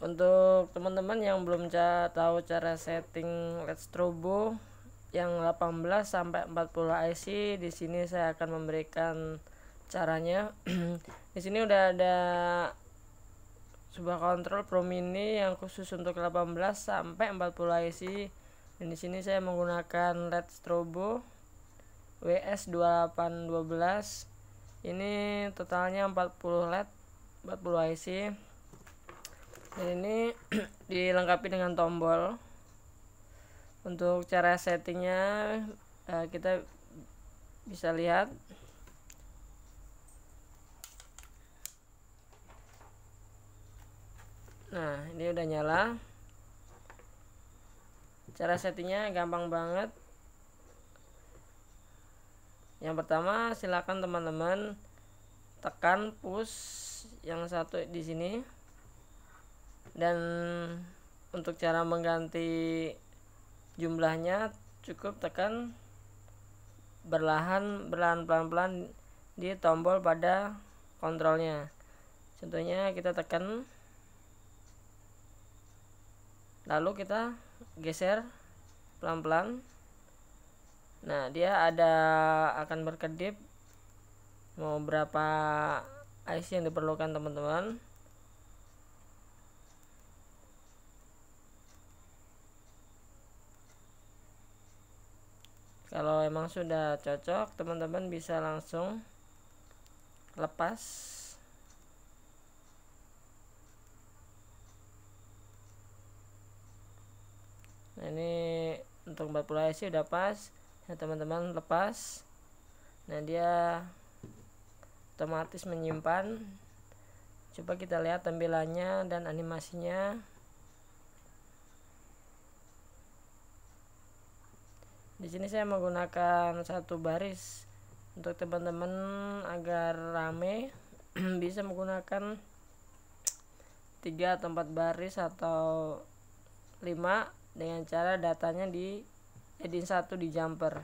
untuk teman-teman yang belum tahu cara setting LED strobo yang 18 sampai 40 IC di sini saya akan memberikan caranya di sini udah ada sebuah kontrol Pro Mini yang khusus untuk 18 sampai 40 IC dan di sini saya menggunakan LED strobo WS2812 ini totalnya 40 LED 40 IC dan ini dilengkapi dengan tombol untuk cara settingnya eh, kita bisa lihat nah ini udah nyala cara settingnya gampang banget yang pertama silakan teman-teman tekan push yang satu di sini dan untuk cara mengganti jumlahnya cukup tekan berlahan berlahan pelan-pelan di tombol pada kontrolnya contohnya kita tekan lalu kita geser pelan-pelan nah dia ada akan berkedip mau berapa IC yang diperlukan teman-teman kalau emang sudah cocok teman-teman bisa langsung lepas nah ini untuk 40 IC udah pas ya teman-teman lepas nah dia otomatis menyimpan coba kita lihat tampilannya dan animasinya di sini saya menggunakan satu baris untuk teman-teman agar rame bisa menggunakan tiga atau empat baris atau lima dengan cara datanya di edit satu di jumper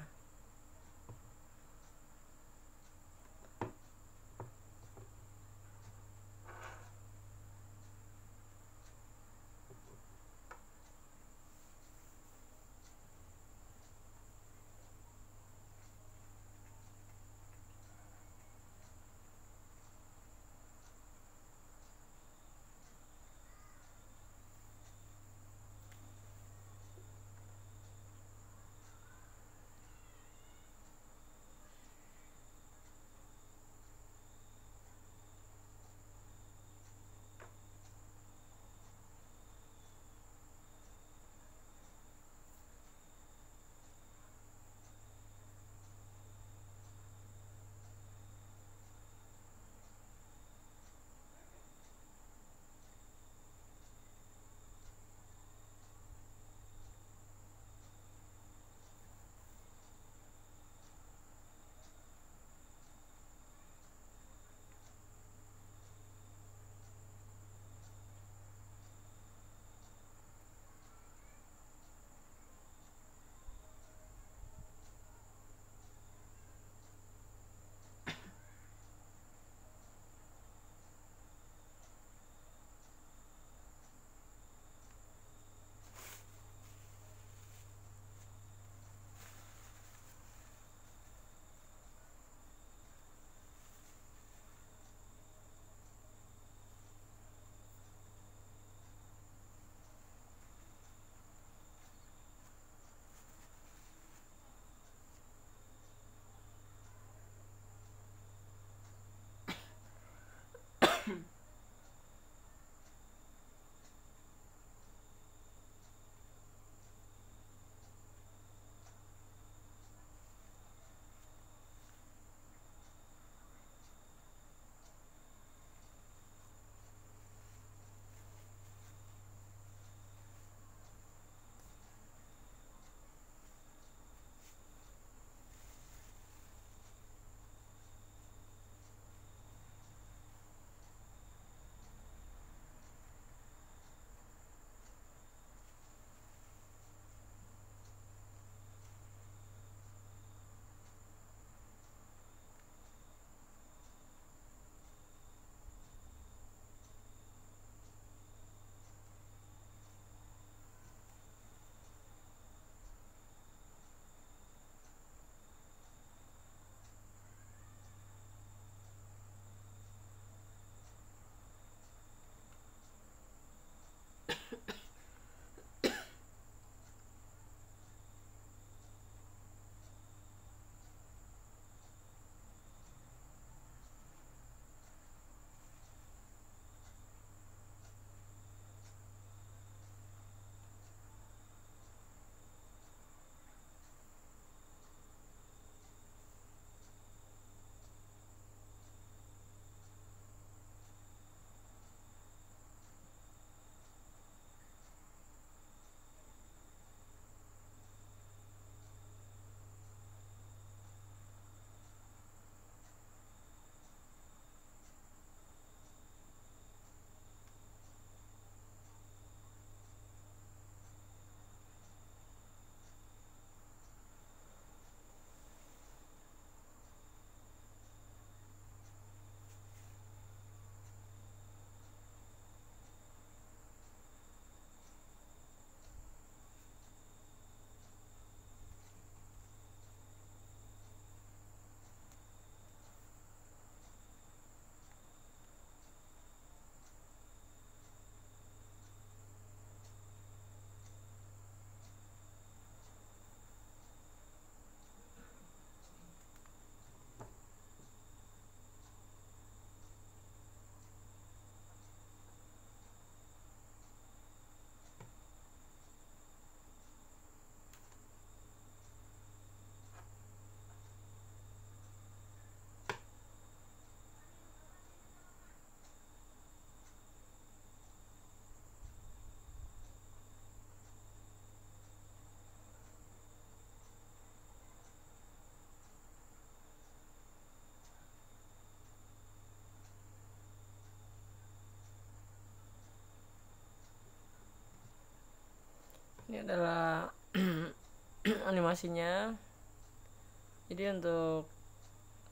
adalah animasinya jadi untuk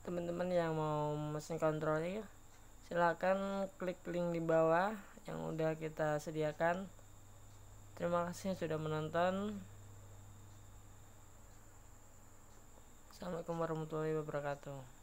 teman-teman yang mau mesin kontrolnya ya, silahkan klik link di bawah yang udah kita sediakan terima kasih sudah menonton Assalamualaikum warahmatullahi wabarakatuh